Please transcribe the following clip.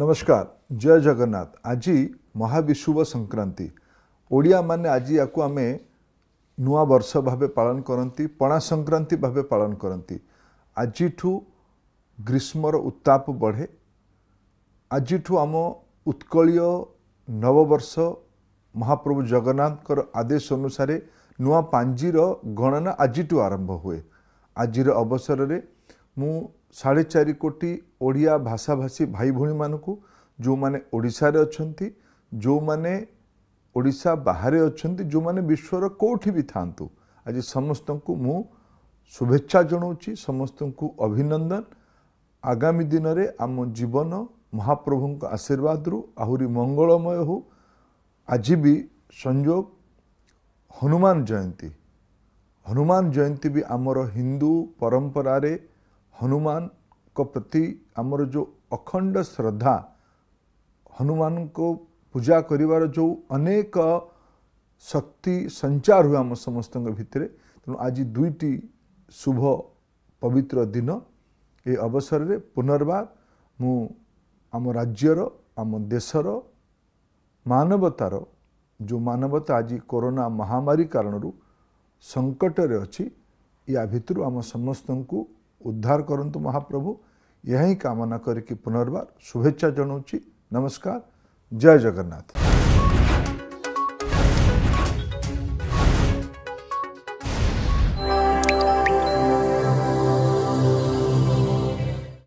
ନମସ୍କାର ଜୟ ଜଗନ୍ନାଥ ଆଜି ମହାବିଶୁଭ ସଂକ୍ରାନ୍ତି ଓଡ଼ିଆମାନେ ଆଜି ୟାକୁ ଆମେ ନୂଆ ବର୍ଷ ଭାବେ ପାଳନ କରନ୍ତି ପଣା ସଂକ୍ରାନ୍ତି ଭାବେ ପାଳନ କରନ୍ତି ଆଜିଠୁ ଗ୍ରୀଷ୍ମର ଉତ୍ତାପ ବଢ଼େ ଆଜିଠୁ ଆମ ଉତ୍କଳୀୟ ନବବର୍ଷ ମହାପ୍ରଭୁ ଜଗନ୍ନାଥଙ୍କର ଆଦେଶ ଅନୁସାରେ ନୂଆ ପାଞ୍ଜିର ଗଣନା ଆଜିଠୁ ଆରମ୍ଭ ହୁଏ ଆଜିର ଅବସରରେ ମୁଁ ସାଢ଼େ ଚାରି କୋଟି ଓଡ଼ିଆ ଭାଷାଭାଷୀ ଭାଇ ଭଉଣୀମାନଙ୍କୁ ଯେଉଁମାନେ ଓଡ଼ିଶାରେ ଅଛନ୍ତି ଯେଉଁମାନେ ଓଡ଼ିଶା ବାହାରେ ଅଛନ୍ତି ଯେଉଁମାନେ ବିଶ୍ୱର କେଉଁଠି ବି ଥାଆନ୍ତୁ ଆଜି ସମସ୍ତଙ୍କୁ ମୁଁ ଶୁଭେଚ୍ଛା ଜଣାଉଛି ସମସ୍ତଙ୍କୁ ଅଭିନନ୍ଦନ ଆଗାମୀ ଦିନରେ ଆମ ଜୀବନ ମହାପ୍ରଭୁଙ୍କ ଆଶୀର୍ବାଦରୁ ଆହୁରି ମଙ୍ଗଳମୟ ହେଉ ଆଜି ବି ସଂଯୋଗ ହନୁମାନ ଜୟନ୍ତୀ ହନୁମାନ ଜୟନ୍ତୀ ବି ଆମର ହିନ୍ଦୁ ପରମ୍ପରାରେ ହନୁମାନଙ୍କ ପ୍ରତି ଆମର ଯେଉଁ ଅଖଣ୍ଡ ଶ୍ରଦ୍ଧା ହନୁମାନଙ୍କୁ ପୂଜା କରିବାର ଯେଉଁ ଅନେକ ଶକ୍ତି ସଞ୍ଚାର ହୁଏ ଆମ ସମସ୍ତଙ୍କ ଭିତରେ ତେଣୁ ଆଜି ଦୁଇଟି ଶୁଭ ପବିତ୍ର ଦିନ ଏ ଅବସରରେ ପୁନର୍ବାର ମୁଁ ଆମ ରାଜ୍ୟର ଆମ ଦେଶର ମାନବତାର ଯେଉଁ ମାନବତା ଆଜି କରୋନା ମହାମାରୀ କାରଣରୁ ସଙ୍କଟରେ ଅଛି ୟା ଭିତରୁ ଆମ ସମସ୍ତଙ୍କୁ उद्धार करूँ महाप्रभु यही कामना करके पुनर्वार शुभेच्छा जनाऊँ नमस्कार जय जगन्नाथ